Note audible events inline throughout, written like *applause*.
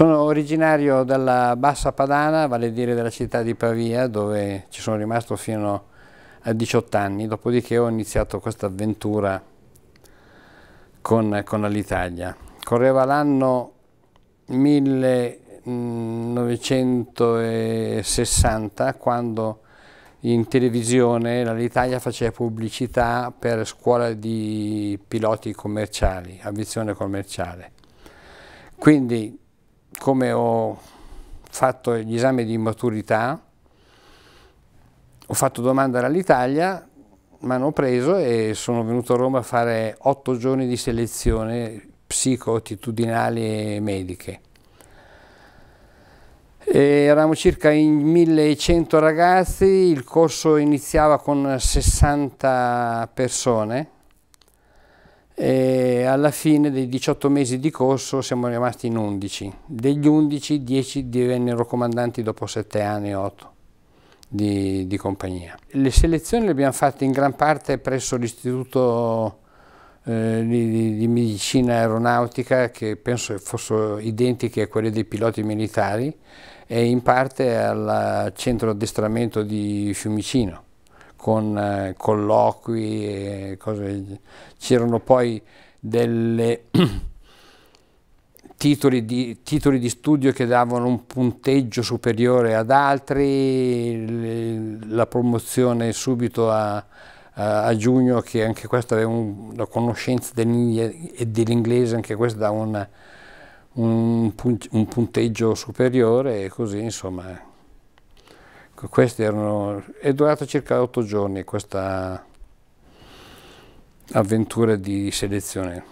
Sono originario della Bassa Padana, vale a dire della città di Pavia, dove ci sono rimasto fino a 18 anni, dopodiché ho iniziato questa avventura con, con l'Italia. Correva l'anno 1960 quando in televisione l'Italia faceva pubblicità per scuola di piloti commerciali, avviazione commerciale. Quindi siccome ho fatto gli esami di maturità, ho fatto domanda all'Italia, mi hanno preso e sono venuto a Roma a fare otto giorni di selezione psicoattitudinali e mediche. E eravamo circa 1100 ragazzi, il corso iniziava con 60 persone e alla fine dei 18 mesi di corso siamo rimasti in 11. Degli 11, 10 divennero comandanti dopo 7 anni, e 8 di, di compagnia. Le selezioni le abbiamo fatte in gran parte presso l'Istituto eh, di, di, Medicina Aeronautica, che penso fossero identiche a quelle dei piloti militari, e in parte al centro addestramento di Fiumicino con eh, colloqui e cose. C'erano poi delle *clears throat* titoli, di, titoli di studio che davano un punteggio superiore ad altri, le, la promozione subito a, a giugno che anche questa aveva un, la conoscenza dell'inglese, anche questo dà un, un, un punteggio superiore e così insomma. Ecco, questi erano, è durata circa otto giorni questa avventura di selezione.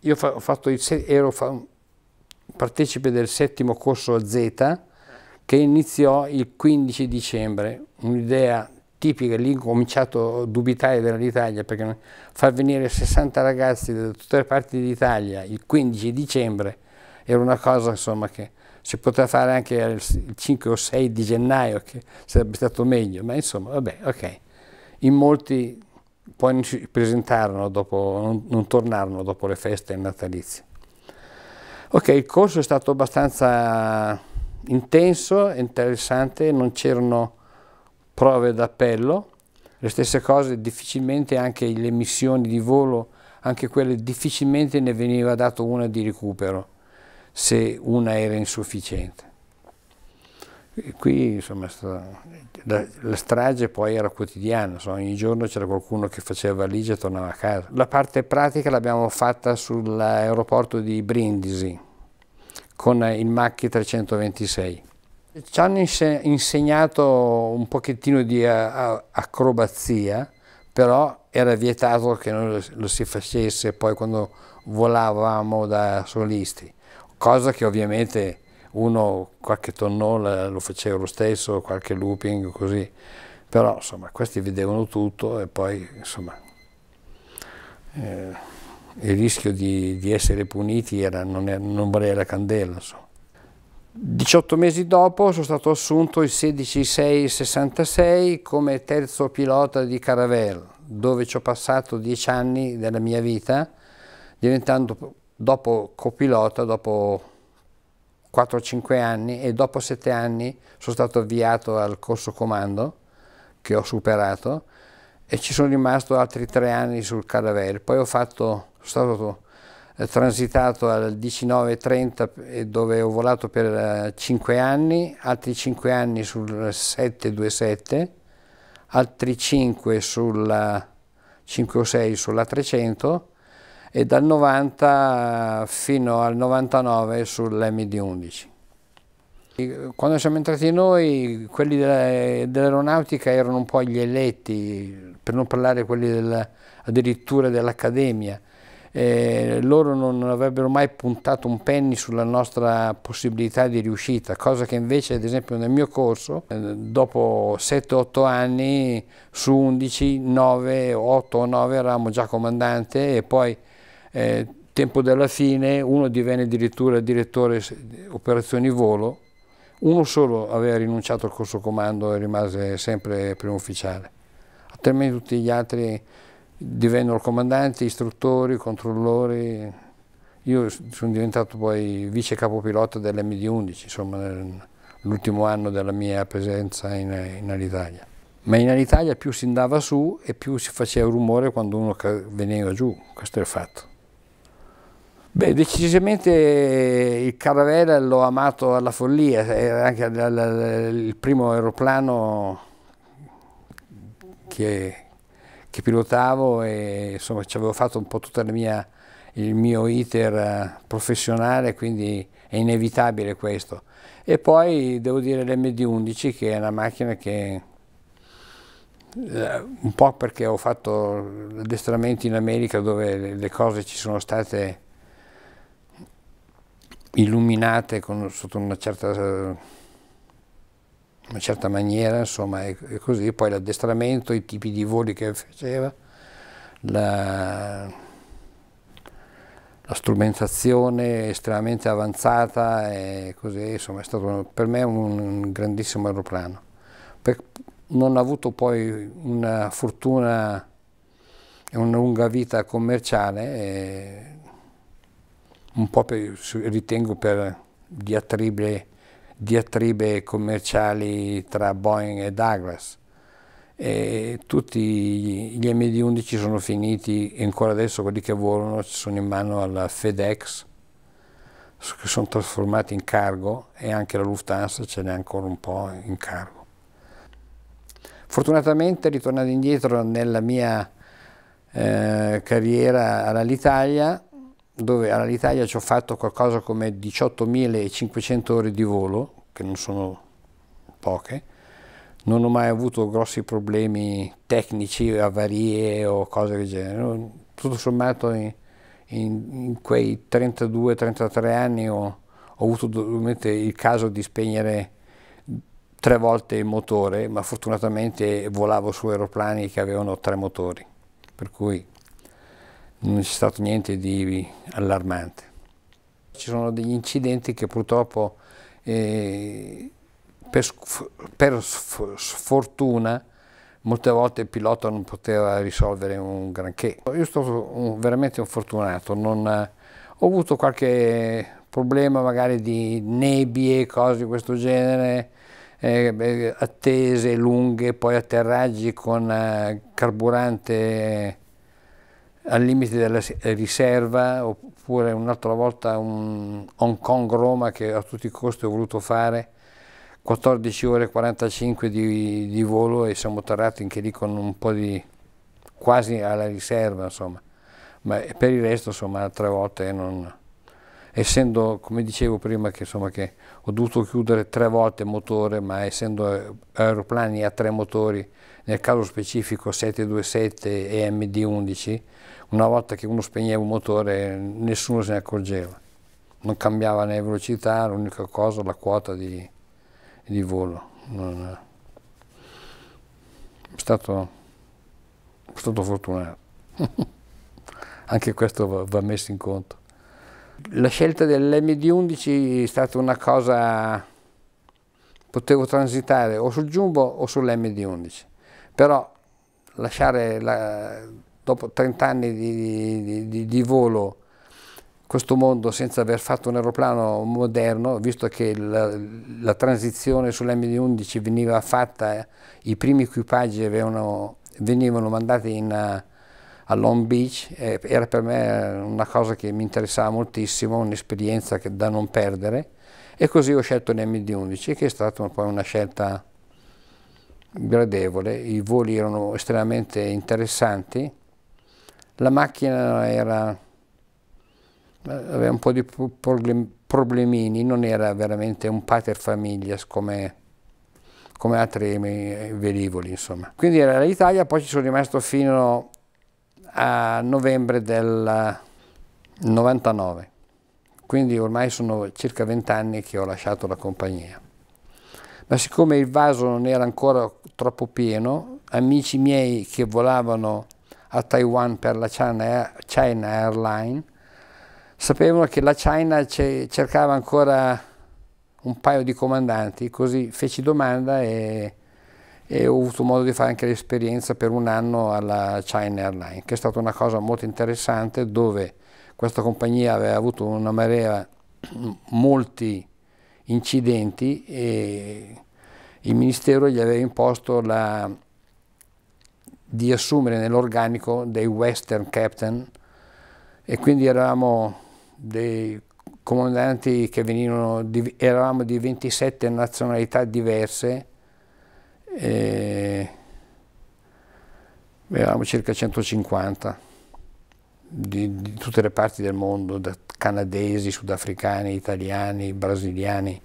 Io il, ero partecipe del settimo corso Z che iniziò il 15 dicembre, un'idea tipica, lì ho cominciato a dubitare dell'Italia perché far venire 60 ragazzi da tutte le parti d'Italia il 15 dicembre era una cosa insomma che si poteva fare anche il 5 o 6 di gennaio, che sarebbe stato meglio, ma insomma, vabbè, ok. In molti poi non si presentarono, dopo, non, non tornarono dopo le feste natalizie. Ok, il corso è stato abbastanza intenso, interessante, non c'erano prove d'appello, le stesse cose difficilmente anche le missioni di volo, anche quelle difficilmente ne veniva dato una di recupero se una era insufficiente. Qui insomma, la, strage poi era quotidiana, insomma, ogni giorno c'era qualcuno che faceva valigia e tornava a casa. La parte pratica l'abbiamo fatta sull'aeroporto di Brindisi con il Macchi 326. Ci hanno insegnato un pochettino di acrobazia, però era vietato che noi lo si facesse poi quando volavamo da solisti cosa che ovviamente uno qualche tonnone lo faceva lo stesso, qualche looping così, però insomma questi vedevano tutto e poi insomma eh, il rischio di, di essere puniti era, non, è, non valeva la candela. Insomma. 18 mesi dopo sono stato assunto il 16-6-66 come terzo pilota di Caravelle, dove ci ho passato 10 anni della mia vita, diventando dopo copilota, dopo 4-5 anni e dopo 7 anni sono stato avviato al corso comando che ho superato e ci sono rimasto altri 3 anni sul Cadaver. Poi ho fatto, sono stato eh, transitato al 19-30 eh, dove ho volato per 5 eh, anni, altri 5 anni sul 727, altri 5 sulla 5 o 6 sulla 300 e dal 90 fino al 99 sullmd 11. Quando siamo entrati noi, quelli dell'aeronautica erano un po' gli eletti, per non parlare quelli del, addirittura dell'Accademia. Eh, loro non avrebbero mai puntato un penny sulla nostra possibilità di riuscita, cosa che invece ad esempio nel mio corso, eh, dopo 7-8 anni, su 11, 9, 8 o 9 eravamo già comandante e poi eh, tempo della fine uno divenne addirittura direttore operazioni volo, uno solo aveva rinunciato al corso comando e rimase sempre primo ufficiale, altrimenti tutti gli altri divennero comandanti, istruttori, controllori. Io sono diventato poi vice capopilota dell'MD-11, insomma l'ultimo anno della mia presenza in, in Alitalia. Ma in Alitalia più si andava su e più si faceva rumore quando uno veniva giù, questo è il fatto. Beh, decisamente il Caravella l'ho amato alla follia, era anche il primo aeroplano che, che pilotavo e insomma ci avevo fatto un po' tutto il mio iter eh, professionale, quindi è inevitabile questo. E poi devo dire l'MD11 che è una macchina che eh, un po' perché ho fatto l'addestramento in America dove le cose ci sono state illuminate con, sotto una certa, una certa, maniera, insomma, e, e così. Poi l'addestramento, i tipi di voli che faceva, la, la strumentazione estremamente avanzata e così, insomma, è stato per me un grandissimo aeroplano. Per, non ha avuto poi una fortuna e una lunga vita commerciale. E, un po' per, ritengo per diatribe, diatribe commerciali tra Boeing e Douglas. E tutti gli MD-11 sono finiti e ancora adesso quelli che volano sono in mano alla FedEx che sono trasformati in cargo e anche la Lufthansa ce n'è ancora un po' in cargo. Fortunatamente ritornando indietro nella mia eh, carriera all'Italia dove all'Italia ci ho fatto qualcosa come 18.500 ore di volo, che non sono poche, non ho mai avuto grossi problemi tecnici, avarie o cose del genere. Tutto sommato in, in, in quei 32-33 anni ho, ho avuto il caso di spegnere tre volte il motore, ma fortunatamente volavo su aeroplani che avevano tre motori, per cui non c'è stato niente di allarmante. Ci sono degli incidenti che purtroppo eh, per, per, sfortuna molte volte il pilota non poteva risolvere un granché. Io sono veramente un fortunato, non, ho avuto qualche problema magari di nebbie, cose di questo genere, eh, attese lunghe, poi atterraggi con eh, carburante al limite della eh, riserva, oppure un'altra volta un Hong Kong-Roma che a tutti i costi ho voluto fare, 14 ore e 45 di, di, volo e siamo tornati anche lì con un po' di quasi alla riserva, insomma. Ma per il resto, insomma, altre volte non essendo, come dicevo prima, che, insomma, che ho dovuto chiudere tre volte il motore, ma essendo aeroplani a tre motori, nel caso specifico 727 e MD11, una volta che uno spegneva un motore nessuno se ne accorgeva, non cambiava né velocità, l'unica cosa la quota di, di volo. Non, è stato, è stato fortunato. *laughs* Anche questo va messo in conto. La scelta dell'MD11 è stata una cosa, potevo transitare o sul Jumbo o sull'MD11, però lasciare la, dopo 30 anni di, di, di, di volo questo mondo senza aver fatto un aeroplano moderno, visto che la, la transizione sull'MD11 veniva fatta, i primi equipaggi avevano, venivano mandati in, a Long Beach, eh, era per me una cosa che mi interessava moltissimo, un'esperienza da non perdere e così ho scelto l'MD11 che è stata poi una scelta gradevole, i voli erano estremamente interessanti, la macchina era, aveva un po' di problemini, non era veramente un pater familias come come altri velivoli insomma. Quindi era l'Italia, poi ci sono rimasto fino a novembre del 99, quindi ormai sono circa 20 anni che ho lasciato la compagnia. Ma siccome il vaso non era ancora troppo pieno, amici miei che volavano a Taiwan per la China, China Airline sapevano che la China cercava ancora un paio di comandanti, così feci domanda e e ho avuto modo di fare anche l'esperienza per un anno alla China Airlines, che è stata una cosa molto interessante dove questa compagnia aveva avuto una marea, *clears throat* molti incidenti e il Ministero gli aveva imposto la, di assumere nell'organico dei Western Captain e quindi eravamo dei comandanti che venivano, di, eravamo di 27 nazionalità diverse e avevamo circa 150 di, di tutte le parti del mondo, da canadesi, sudafricani, italiani, brasiliani,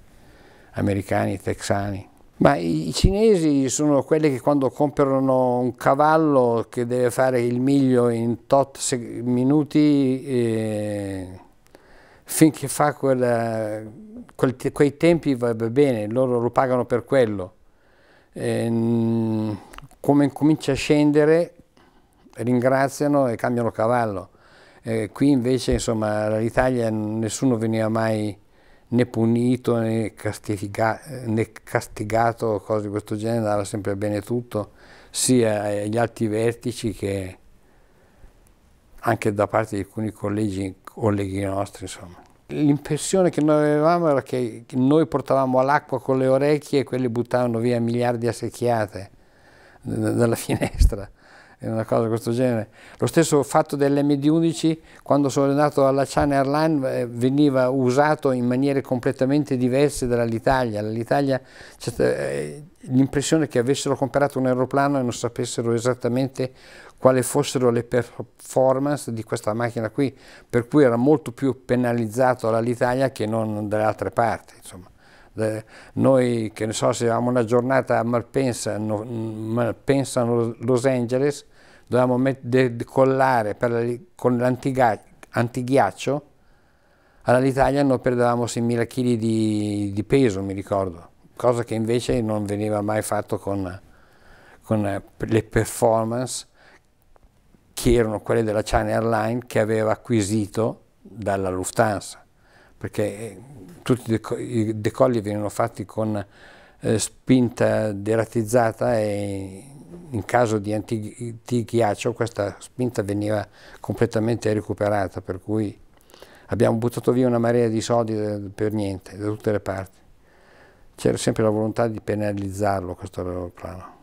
americani, texani. Ma i cinesi sono quelli che quando comprano un cavallo che deve fare il miglio in tot minuti, eh, finché fa quella, quel, quei tempi va bene, loro lo pagano per quello. Ehm, come comincia a scendere ringraziano e cambiano cavallo. Eh, qui invece insomma l'Italia nessuno veniva mai né punito né, né castigato, cose di questo genere, andava sempre bene tutto, sia agli alti vertici che anche da parte di alcuni colleghi, colleghi nostri insomma. L'impressione che noi avevamo era che noi portavamo l'acqua con le orecchie e quelli buttavano via miliardi a secchiate dalla finestra in una cosa di questo genere. Lo stesso fatto dell'MD11 quando sono andato alla China Airline eh, veniva usato in maniere completamente diverse dall'Italia. L'Italia eh, l'impressione che avessero comprato un aeroplano e non sapessero esattamente quali fossero le performance di questa macchina qui, per cui era molto più penalizzato dall'Italia che non dalle altre parti. Insomma. Eh, noi, che ne so, se avevamo una giornata a Malpensa, no, Malpensa Los Angeles, dovevamo decollare la, con l'antighiaccio, all'Italia noi perdevamo 6.000 kg di, di, peso, mi ricordo, cosa che invece non veniva mai fatto con, con eh, le performance che erano quelle della China Airline che aveva acquisito dalla Lufthansa, perché eh, tutti i decolli venivano fatti con eh, spinta deratizzata e in caso di antighiaccio questa spinta veniva completamente recuperata, per cui abbiamo buttato via una marea di soldi eh, per niente, da tutte le parti. C'era sempre la volontà di penalizzarlo questo aeroplano.